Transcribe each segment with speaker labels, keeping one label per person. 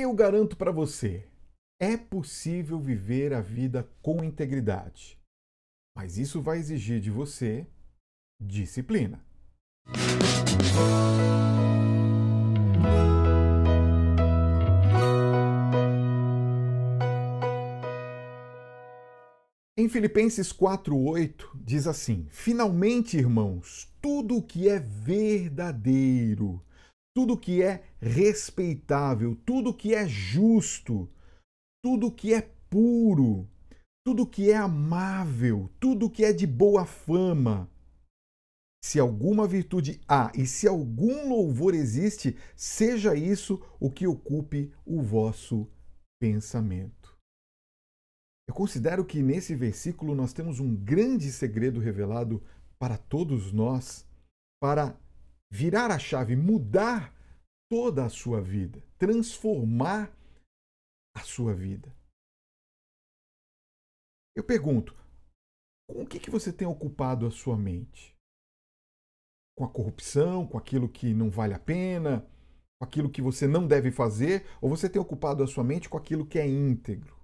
Speaker 1: Eu garanto para você, é possível viver a vida com integridade, mas isso vai exigir de você disciplina. Em Filipenses 4:8 diz assim: Finalmente, irmãos, tudo o que é verdadeiro, tudo que é respeitável, tudo que é justo, tudo que é puro, tudo que é amável, tudo que é de boa fama. Se alguma virtude há e se algum louvor existe, seja isso o que ocupe o vosso pensamento. Eu considero que nesse versículo nós temos um grande segredo revelado para todos nós, para virar a chave, mudar toda a sua vida, transformar a sua vida. Eu pergunto, com o que, que você tem ocupado a sua mente? Com a corrupção, com aquilo que não vale a pena, com aquilo que você não deve fazer, ou você tem ocupado a sua mente com aquilo que é íntegro?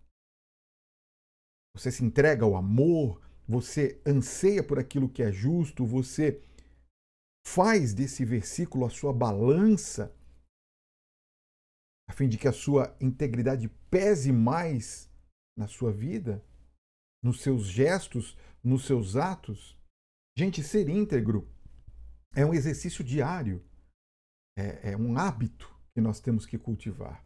Speaker 1: Você se entrega ao amor, você anseia por aquilo que é justo, você faz desse versículo a sua balança, a fim de que a sua integridade pese mais na sua vida, nos seus gestos, nos seus atos. Gente, ser íntegro é um exercício diário, é, é um hábito que nós temos que cultivar.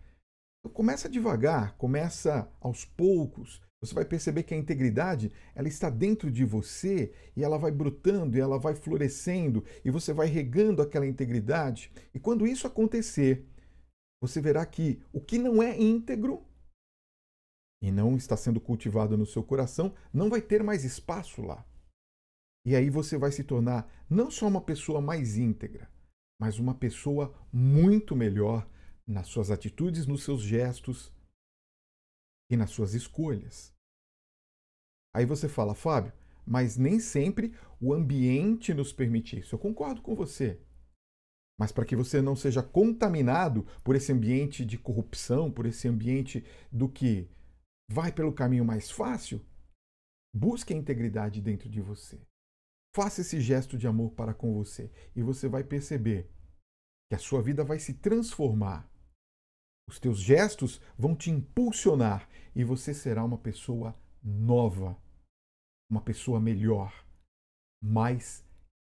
Speaker 1: começa devagar, começa aos poucos, você vai perceber que a integridade, ela está dentro de você e ela vai brotando e ela vai florescendo e você vai regando aquela integridade. E quando isso acontecer, você verá que o que não é íntegro e não está sendo cultivado no seu coração não vai ter mais espaço lá. E aí você vai se tornar não só uma pessoa mais íntegra, mas uma pessoa muito melhor nas suas atitudes, nos seus gestos e nas suas escolhas. Aí você fala, Fábio, mas nem sempre o ambiente nos permite isso. Eu concordo com você. Mas para que você não seja contaminado por esse ambiente de corrupção, por esse ambiente do que vai pelo caminho mais fácil, busque a integridade dentro de você. Faça esse gesto de amor para com você e você vai perceber que a sua vida vai se transformar os teus gestos vão te impulsionar e você será uma pessoa nova, uma pessoa melhor, mais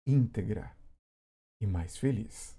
Speaker 1: íntegra e mais feliz.